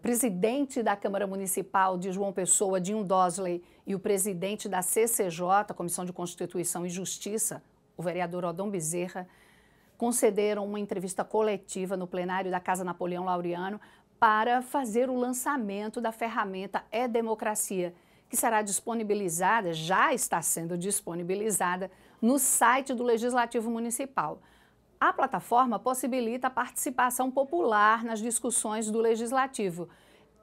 presidente da Câmara Municipal de João Pessoa, Dinho Dosley, e o presidente da CCJ, Comissão de Constituição e Justiça, o vereador Odon Bezerra, concederam uma entrevista coletiva no plenário da Casa Napoleão Laureano para fazer o lançamento da ferramenta E-Democracia, é que será disponibilizada, já está sendo disponibilizada, no site do Legislativo Municipal. A plataforma possibilita a participação popular nas discussões do legislativo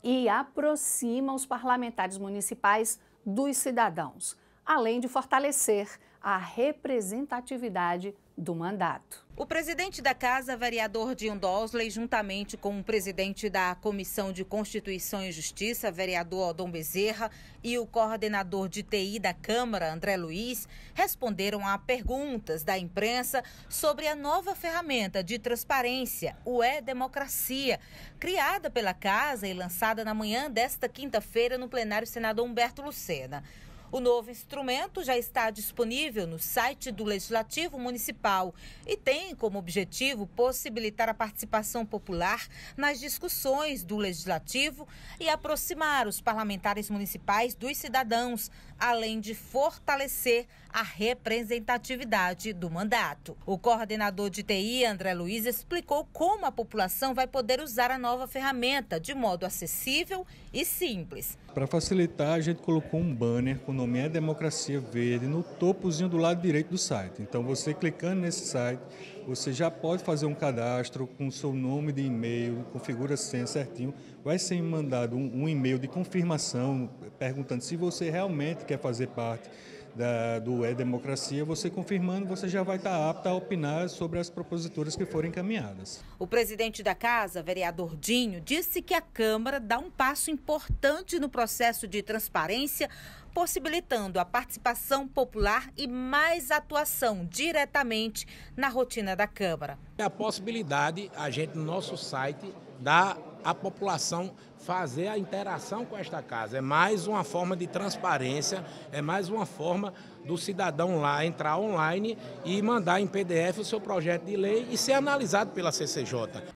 e aproxima os parlamentares municipais dos cidadãos além de fortalecer a representatividade do mandato. O presidente da casa, vereador Dion Dosley, juntamente com o presidente da Comissão de Constituição e Justiça, vereador Odom Bezerra, e o coordenador de TI da Câmara, André Luiz, responderam a perguntas da imprensa sobre a nova ferramenta de transparência, o E-Democracia, criada pela casa e lançada na manhã desta quinta-feira no plenário Senador Humberto Lucena. O novo instrumento já está disponível no site do Legislativo Municipal e tem como objetivo possibilitar a participação popular nas discussões do Legislativo e aproximar os parlamentares municipais dos cidadãos, além de fortalecer a representatividade do mandato. O coordenador de TI, André Luiz, explicou como a população vai poder usar a nova ferramenta de modo acessível e simples. Para facilitar, a gente colocou um banner com nome é Democracia Verde, no topozinho do lado direito do site. Então, você clicando nesse site, você já pode fazer um cadastro com seu nome de e-mail, configura a senha certinho. Vai ser mandado um, um e-mail de confirmação perguntando se você realmente quer fazer parte da, do É Democracia, você confirmando, você já vai estar apto a opinar sobre as proposituras que forem encaminhadas. O presidente da casa, vereador Dinho, disse que a Câmara dá um passo importante no processo de transparência possibilitando a participação popular e mais atuação diretamente na rotina da Câmara. É a possibilidade, a gente no nosso site, dá a população fazer a interação com esta casa. É mais uma forma de transparência, é mais uma forma do cidadão lá entrar online e mandar em PDF o seu projeto de lei e ser analisado pela CCJ.